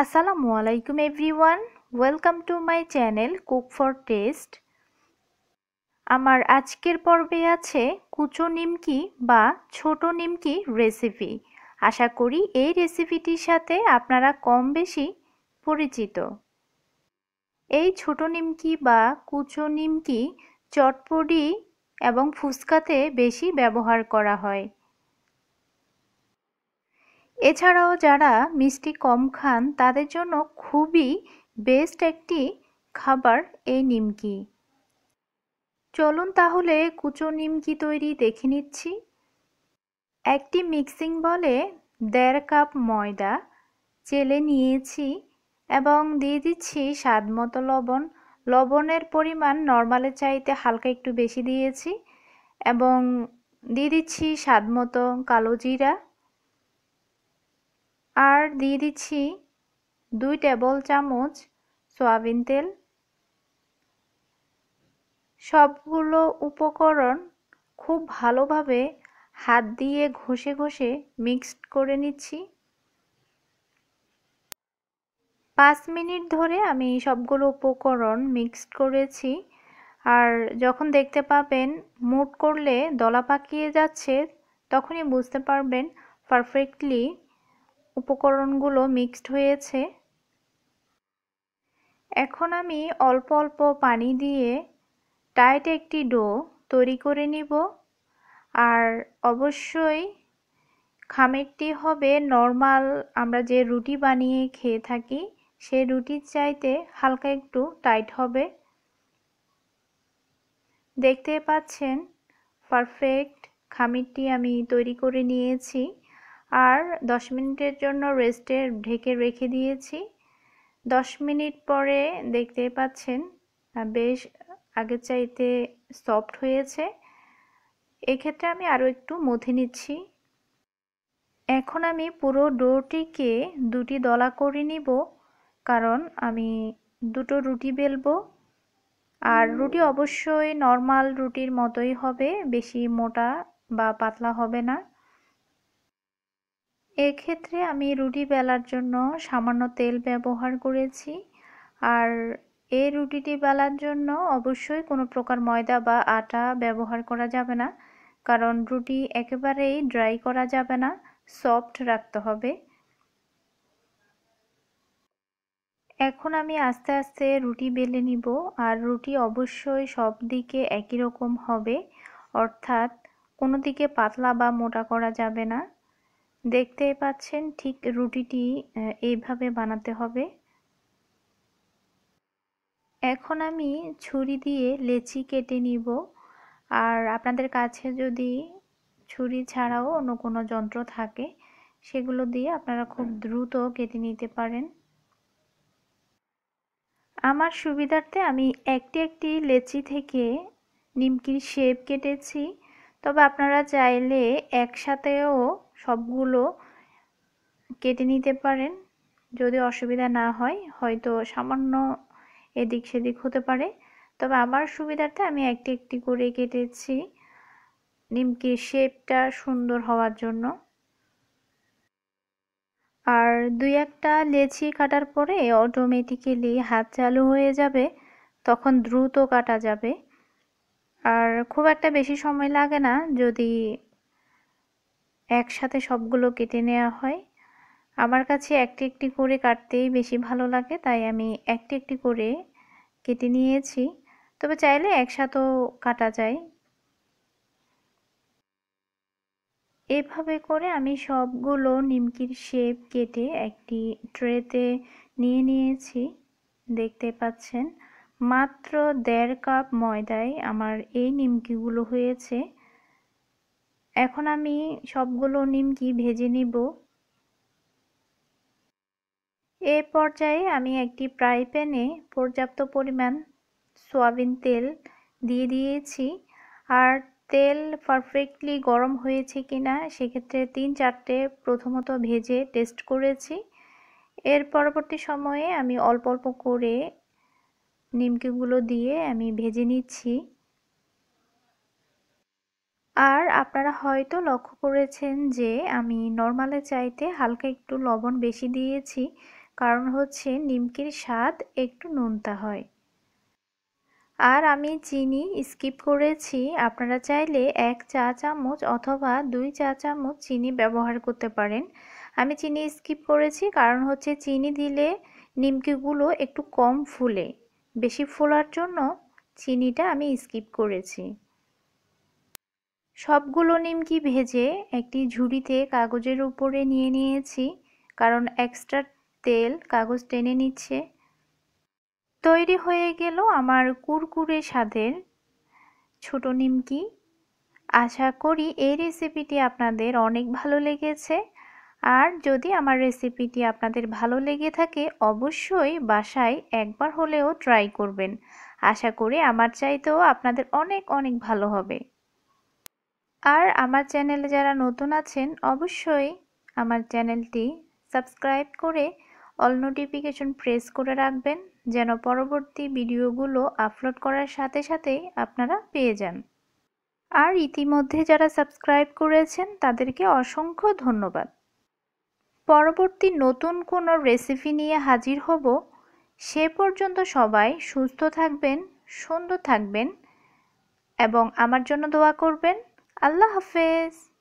আসসালামু আলাইকুম everyone welcome to my channel cook for taste আমার আজকের পর্বে আছে কুচো নিমকি বা ছোট নিমকি রেসিপি আশা করি এই রেসিপিটির সাথে আপনারা কম বেশি পরিচিত এই ছোট নিমকি বা কুচো নিমকি চটপটি এবং ফুচকাতে বেশি ব্যবহার করা হয় এছাড়াও যারা মিষ্টি কম খান তাদের জন্য খুবই বেস্ট একটি খাবার এই নিমকি চলুন তাহলে কুচো নিমকি তৈরি দেখে নিচ্ছি একটি মিক্সিং বলে দেড় কাপ ময়দা চেলে নিয়েছি এবং দিয়ে দিচ্ছি স্বাদ মতো লবণ লবণের পরিমাণ নর্মালের চাইতে হালকা একটু বেশি দিয়েছি এবং দিয়ে দিচ্ছি স্বাদ মতো কালো জিরা আর দিয়ে দিচ্ছি দুই টেবল চামচ সয়াবিন তেল সবগুলো উপকরণ খুব ভালোভাবে হাত দিয়ে ঘষে ঘষে মিক্সড করে নিচ্ছি পাঁচ মিনিট ধরে আমি সবগুলো উপকরণ মিক্সড করেছি আর যখন দেখতে পাবেন মুট করলে দলা পাকিয়ে যাচ্ছে তখনই বুঝতে পারবেন পারফেক্টলি উপকরণগুলো মিক্সড হয়েছে এখন আমি অল্প অল্প পানি দিয়ে টাইট একটি ডো তৈরি করে নিব আর অবশ্যই খামেরটি হবে নর্মাল আমরা যে রুটি বানিয়ে খেয়ে থাকি সে রুটির চাইতে হালকা একটু টাইট হবে দেখতে পাচ্ছেন পারফেক্ট খামিরটি আমি তৈরি করে নিয়েছি আর 10 মিনিটের জন্য রেস্টে ঢেকে রেখে দিয়েছি 10 মিনিট পরে দেখতে পাচ্ছেন বেশ আগের চাইতে সফট হয়েছে এক্ষেত্রে আমি আরও একটু মথে নিচ্ছি এখন আমি পুরো ডোটিকে দুটি দলা করে নিব কারণ আমি দুটো রুটি বেলবো আর রুটি অবশ্যই নর্মাল রুটির মতোই হবে বেশি মোটা বা পাতলা হবে না এক্ষেত্রে আমি রুটি বেলার জন্য সামান্য তেল ব্যবহার করেছি আর এই রুটিটি বেলার জন্য অবশ্যই কোনো প্রকার ময়দা বা আটা ব্যবহার করা যাবে না কারণ রুটি একেবারেই ড্রাই করা যাবে না সফট রাখতে হবে এখন আমি আস্তে আস্তে রুটি বেলে নিব আর রুটি অবশ্যই সব দিকে একই রকম হবে অর্থাৎ কোনো দিকে পাতলা বা মোটা করা যাবে না দেখতে পাচ্ছেন ঠিক রুটিটি এইভাবে বানাতে হবে এখন আমি ছুরি দিয়ে লেচি কেটে নিব আর আপনাদের কাছে যদি ছুরি ছাড়াও অন্য কোনো যন্ত্র থাকে সেগুলো দিয়ে আপনারা খুব দ্রুত কেটে নিতে পারেন আমার সুবিধার্থে আমি একটি একটি লেচি থেকে নিমকির শেপ কেটেছি তবে আপনারা চাইলে একসাথেও সবগুলো কেটে নিতে পারেন যদি অসুবিধা না হয় হয়তো সামান্য এদিক সেদিক হতে পারে তবে আমার সুবিধার্থে আমি একটি একটি করে কেটেছি নিমকির শেপটা সুন্দর হওয়ার জন্য আর দুই একটা লেচি কাটার পরে অটোমেটিক্যালি হাত চালু হয়ে যাবে তখন দ্রুত কাটা যাবে আর খুব একটা বেশি সময় লাগে না যদি একসাথে সবগুলো কেটে নেওয়া হয় আমার কাছে একটি একটি করে কাটতেই বেশি ভালো লাগে তাই আমি একটি একটি করে কেটে নিয়েছি তবে চাইলে একসাথেও কাটা যায় এভাবে করে আমি সবগুলো নিমকির শেপ কেটে একটি ট্রেতে নিয়ে নিয়েছি দেখতে পাচ্ছেন মাত্র দেড় কাপ ময়দায় আমার এই নিমকিগুলো হয়েছে এখন আমি সবগুলো নিমকি ভেজে নিব এ পর্যায়ে আমি একটি প্রাই প্যানে পর্যাপ্ত পরিমাণ সয়াবিন তেল দিয়ে দিয়েছি আর তেল পারফেক্টলি গরম হয়েছে কিনা সেক্ষেত্রে তিন চারটে প্রথমত ভেজে টেস্ট করেছি এর পরবর্তী সময়ে আমি অল্প অল্প করে নিমকিগুলো দিয়ে আমি ভেজে নিচ্ছি আর আপনারা হয়তো লক্ষ্য করেছেন যে আমি নর্মালের চাইতে হালকা একটু লবণ বেশি দিয়েছি কারণ হচ্ছে নিমকির স্বাদ একটু নুনতা হয় আর আমি চিনি স্কিপ করেছি আপনারা চাইলে এক চা চামচ অথবা দুই চা চামচ চিনি ব্যবহার করতে পারেন আমি চিনি স্কিপ করেছি কারণ হচ্ছে চিনি দিলে নিমকিগুলো একটু কম ফুলে বেশি ফোলার জন্য চিনিটা আমি স্কিপ করেছি সবগুলো নিমকি ভেজে একটি ঝুড়িতে কাগজের উপরে নিয়ে নিয়েছি কারণ এক্সট্রা তেল কাগজ টেনে নিচ্ছে তৈরি হয়ে গেল আমার কুরকুরে স্বাদের ছোট নিমকি আশা করি এই রেসিপিটি আপনাদের অনেক ভালো লেগেছে আর যদি আমার রেসিপিটি আপনাদের ভালো লেগে থাকে অবশ্যই বাসায় একবার হলেও ট্রাই করবেন আশা করি আমার চাইতেও আপনাদের অনেক অনেক ভালো হবে আর আমার চ্যানেলে যারা নতুন আছেন অবশ্যই আমার চ্যানেলটি সাবস্ক্রাইব করে অল নোটিফিকেশন প্রেস করে রাখবেন যেন পরবর্তী ভিডিওগুলো আপলোড করার সাথে সাথে আপনারা পেয়ে যান আর ইতিমধ্যে যারা সাবস্ক্রাইব করেছেন তাদেরকে অসংখ্য ধন্যবাদ পরবর্তী নতুন কোনো রেসিপি নিয়ে হাজির হব সে পর্যন্ত সবাই সুস্থ থাকবেন সুন্দর থাকবেন এবং আমার জন্য দোয়া করবেন الله حافظ